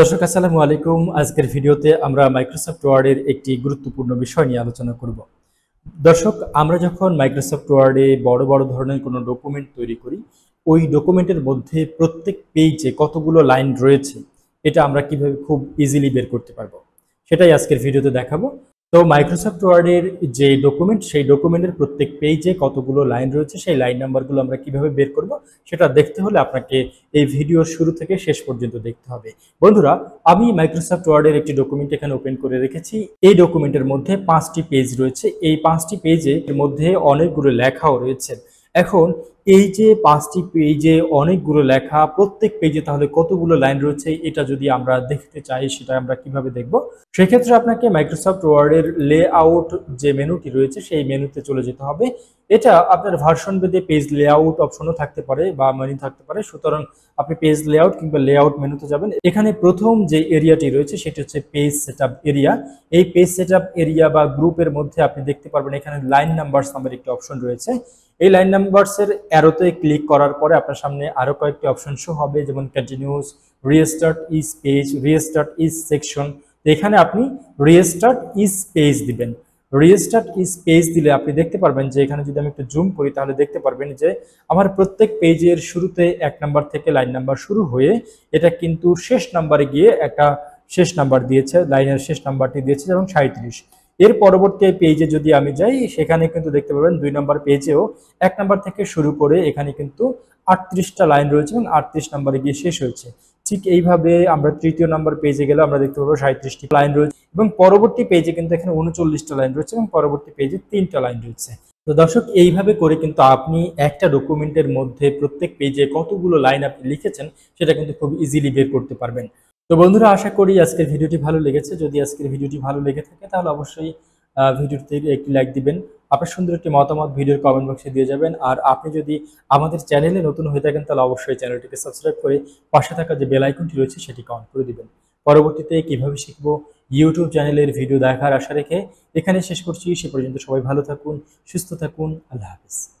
দর্শক আসসালামু আলাইকুম আজকের ভিডিওতে আমরা মাইক্রোসফট ওয়ার্ডের একটি গুরুত্বপূর্ণ বিষয় নিয়ে আলোচনা করব দর্শক আমরা যখন মাইক্রোসফট ওয়ার্ডে বড় বড় ধরনের কোনো ডকুমেন্ট তৈরি করি ওই ডকুমেন্টের মধ্যে প্রত্যেক পেজে কতগুলো লাইন রয়েছে এটা আমরা কিভাবে খুব ইজিলি বের করতে পারবো সেটাই আজকের ভিডিওতে দেখাবো তো মাইক্রোসফট ওয়ার্ডের যে ডকুমেন্ট সেই ডকুমেন্টের প্রত্যেক পেজে কতগুলো লাইন রয়েছে সেই লাইন নাম্বারগুলো আমরা কিভাবে বের করব সেটা দেখতে হলে আপনাকে এই ভিডিও শুরু থেকে শেষ পর্যন্ত দেখতে হবে বন্ধুরা আমি মাইক্রোসফট ওয়ার্ডের একটি ডকুমেন্ট এখানে ওপেন করে রেখেছি এই ডকুমেন্টের মধ্যে পাঁচটি পেজ রয়েছে এই পাঁচটি পেজের মধ্যে অনেকগুলো লেখাও রয়েছে এখন এই যে পাঁচটি পেজে অনেকগুলো লেখা প্রত্যেক পেজে তাহলে কতগুলো লাইন রয়েছে এটা যদি আমরা দেখতে চাই সেটা আমরা কিভাবে দেখব সেক্ষেত্রে আপনাকে মাইক্রোসফট ওয়ার্ডের লে আউট যে মেনুটি রয়েছে সেই মেনুতে চলে যেতে হবে এটা আপনার ভার্সন ভেদে পেজ লে আউট অপশনও থাকতে পারে বা মেনু থাকতে পারে সুতরাং আপনি পেজ লে আউট কিংবা লে আউট মেনুতে যাবেন এখানে প্রথম যে এরিয়াটি রয়েছে সেটা হচ্ছে পেজ সেট এরিয়া এই পেজ সেট এরিয়া বা গ্রুপের মধ্যে আপনি দেখতে পারবেন এখানে লাইন নাম্বারস নামের একটি অপশন রয়েছে এই লাইন নাম্বারসের অ্যারোতে ক্লিক করার পরে আপনার সামনে আরও কয়েকটি অপশন শো হবে যেমন continuous restart is page restart is section এখানে আপনি রিস্টার্ট ইস পেজ দিবেন রিস্টার্ট ইজ পেজ দিলে আপনি দেখতে পারবেন যে এখানে যদি আমি একটু জুম করি তাহলে দেখতে পারবেন যে আমার প্রত্যেক পেজের শুরুতে এক নাম্বার থেকে লাইন নাম্বার শুরু হয়ে এটা কিন্তু শেষ নাম্বারে গিয়ে একটা শেষ নাম্বার দিয়েছে লাইনের শেষ নাম্বারটি দিয়েছে এবং সাঁত্রিশ এর পরবর্তী পেজে যদি আমি যাই সেখানে কিন্তু দেখতে পাবেন দুই নম্বর পেজেও এক নম্বর থেকে শুরু করে এখানে কিন্তু আটত্রিশটা লাইন রয়েছে এবং আটত্রিশ নম্বরে গিয়ে শেষ হয়েছে ঠিক এইভাবে আমরা তৃতীয় নম্বর পেজে গেলে আমরা দেখতে পাবো সাঁত্রিশটি লাইন রয়েছে এবং পরবর্তী পেজে কিন্তু এখানে উনচল্লিশটা লাইন রয়েছে এবং পরবর্তী পেজে তিনটা লাইন রয়েছে তো দর্শক এইভাবে করে কিন্তু আপনি একটা ডকুমেন্টের মধ্যে প্রত্যেক পেজে কতগুলো লাইন আপনি লিখেছেন সেটা কিন্তু খুব ইজিলি বের করতে পারবেন তো বন্ধুরা আশা করি আজকের ভিডিওটি ভালো লেগেছে যদি আজকের ভিডিওটি ভালো লেগে থাকে তাহলে অবশ্যই ভিডিওতে একটি লাইক দিবেন আপনার সুন্দর একটি মতামত ভিডিওর কমেন্ট বক্সে দিয়ে যাবেন আর আপনি যদি আমাদের চ্যানেলে নতুন হয়ে থাকেন তাহলে অবশ্যই চ্যানেলটিকে সাবস্ক্রাইব করে পাশে থাকা যে বেল আইকনটি রয়েছে সেটি অন করে দিবেন পরবর্তীতে কিভাবে শিখব ইউটিউব চ্যানেলের ভিডিও দেখার আশা রেখে এখানে শেষ করছি সে পর্যন্ত সবাই ভালো থাকুন সুস্থ থাকুন আল্লাহ হাফিজ